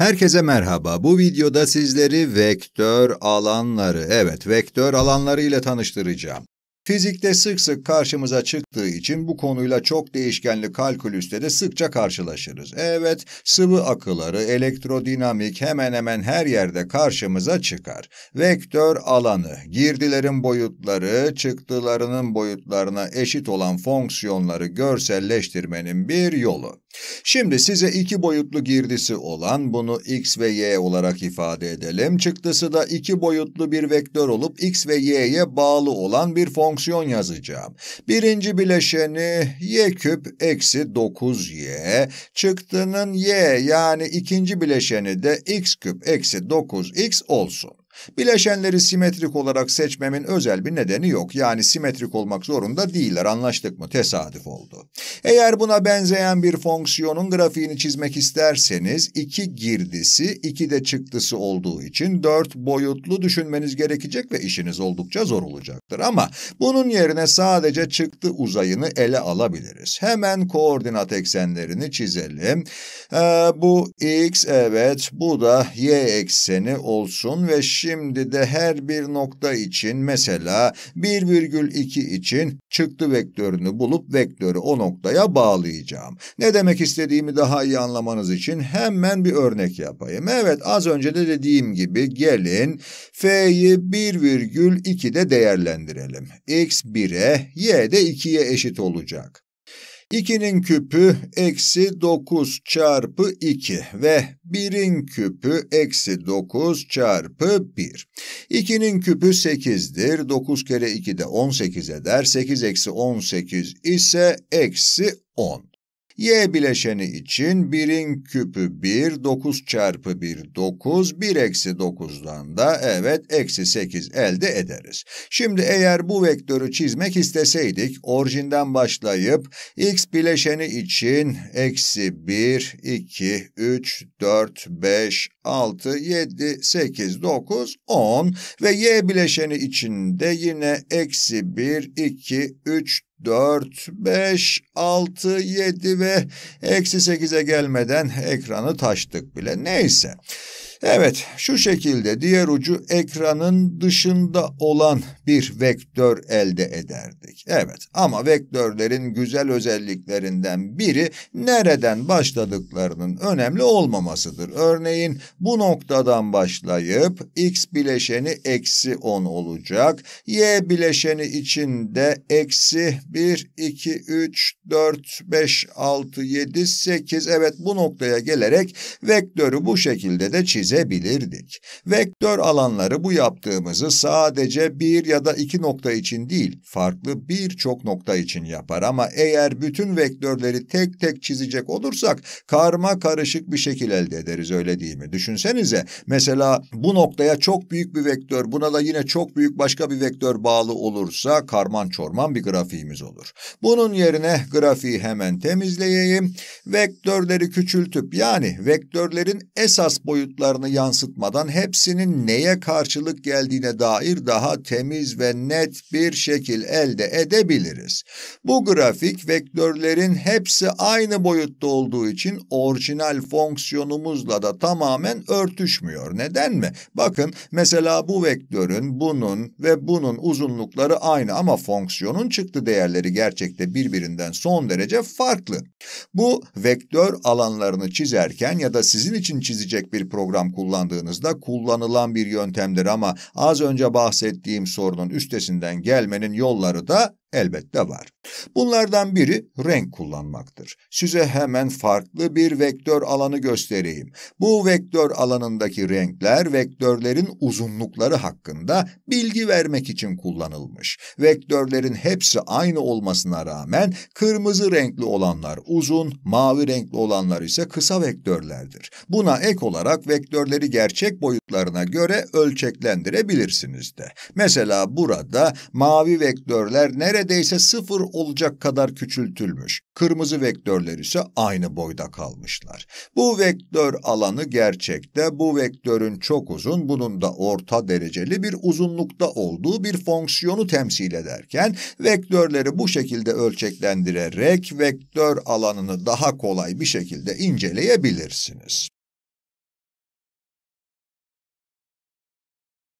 Herkese merhaba. Bu videoda sizleri vektör alanları, evet vektör alanları ile tanıştıracağım. Fizikte sık sık karşımıza çıktığı için bu konuyla çok değişkenli kalkülüste de sıkça karşılaşırız. Evet, sıvı akıları, elektrodinamik hemen hemen her yerde karşımıza çıkar. Vektör alanı, girdilerin boyutları, çıktılarının boyutlarına eşit olan fonksiyonları görselleştirmenin bir yolu. Şimdi size iki boyutlu girdisi olan, bunu x ve y olarak ifade edelim. Çıktısı da iki boyutlu bir vektör olup x ve y'ye bağlı olan bir fonksiyon fonksiyon yazacağım. Birinci bileşeni y küp eksi 9y, çıktının y yani ikinci bileşeni de x küp eksi 9x olsun. Bileşenleri simetrik olarak seçmemin özel bir nedeni yok. Yani simetrik olmak zorunda değiller anlaştık mı? Tesadüf oldu. Eğer buna benzeyen bir fonksiyonun grafiğini çizmek isterseniz iki girdisi, iki de çıktısı olduğu için dört boyutlu düşünmeniz gerekecek ve işiniz oldukça zor olacaktır. Ama bunun yerine sadece çıktı uzayını ele alabiliriz. Hemen koordinat eksenlerini çizelim. Ee, bu x evet bu da y ekseni olsun ve Şimdi de her bir nokta için mesela 1,2 için çıktı vektörünü bulup vektörü o noktaya bağlayacağım. Ne demek istediğimi daha iyi anlamanız için hemen bir örnek yapayım. Evet az önce de dediğim gibi gelin f'yi 1,2'de değerlendirelim. x 1'e, y de 2'ye eşit olacak. 2'nin küpü eksi 9 çarpı 2 ve 1'in küpü eksi 9 çarpı 1. 2'nin küpü 8'dir. 9 kere 2 de 18 eder. 8 eksi 18 ise eksi 10. Y bileşeni için 1'in küpü 1, 9 çarpı 1, 9, 1 eksi 9'dan da evet eksi 8 elde ederiz. Şimdi eğer bu vektörü çizmek isteseydik, orijinden başlayıp x bileşeni için eksi 1, 2, 3, 4, 5, 6, 7, 8, 9, 10 ve y bileşeni için de yine eksi 1, 2, 3, 4, 5, 6, 7 ve eksi 8'e gelmeden ekranı taştık bile. Neyse. Evet şu şekilde diğer ucu ekranın dışında olan bir vektör elde ederdik. Evet ama vektörlerin güzel özelliklerinden biri nereden başladıklarının önemli olmamasıdır. Örneğin bu noktadan başlayıp x bileşeni eksi 10 olacak. Y bileşeni içinde eksi 1, 2, 3, 4, 5, 6, 7, 8 evet bu noktaya gelerek vektörü bu şekilde de çiz çizebilirdik. Vektör alanları bu yaptığımızı sadece bir ya da iki nokta için değil, farklı birçok nokta için yapar ama eğer bütün vektörleri tek tek çizecek olursak karma karışık bir şekil elde ederiz öyle değil mi? Düşünsenize mesela bu noktaya çok büyük bir vektör, buna da yine çok büyük başka bir vektör bağlı olursa karman çorman bir grafiğimiz olur. Bunun yerine grafiği hemen temizleyeyim. Vektörleri küçültüp yani vektörlerin esas boyutlarını kararını yansıtmadan hepsinin neye karşılık geldiğine dair daha temiz ve net bir şekil elde edebiliriz. Bu grafik vektörlerin hepsi aynı boyutta olduğu için orijinal fonksiyonumuzla da tamamen örtüşmüyor. Neden mi? Bakın mesela bu vektörün, bunun ve bunun uzunlukları aynı ama fonksiyonun çıktı değerleri gerçekte birbirinden son derece farklı. Bu vektör alanlarını çizerken ya da sizin için çizecek bir program kullandığınızda kullanılan bir yöntemdir ama az önce bahsettiğim sorunun üstesinden gelmenin yolları da Elbette var. Bunlardan biri renk kullanmaktır. Size hemen farklı bir vektör alanı göstereyim. Bu vektör alanındaki renkler vektörlerin uzunlukları hakkında bilgi vermek için kullanılmış. Vektörlerin hepsi aynı olmasına rağmen kırmızı renkli olanlar uzun, mavi renkli olanlar ise kısa vektörlerdir. Buna ek olarak vektörleri gerçek boyutlarına göre ölçeklendirebilirsiniz de. Mesela burada mavi vektörler nereye neredeyse sıfır olacak kadar küçültülmüş. Kırmızı vektörler ise aynı boyda kalmışlar. Bu vektör alanı gerçekte bu vektörün çok uzun, bunun da orta dereceli bir uzunlukta olduğu bir fonksiyonu temsil ederken, vektörleri bu şekilde ölçeklendirerek vektör alanını daha kolay bir şekilde inceleyebilirsiniz.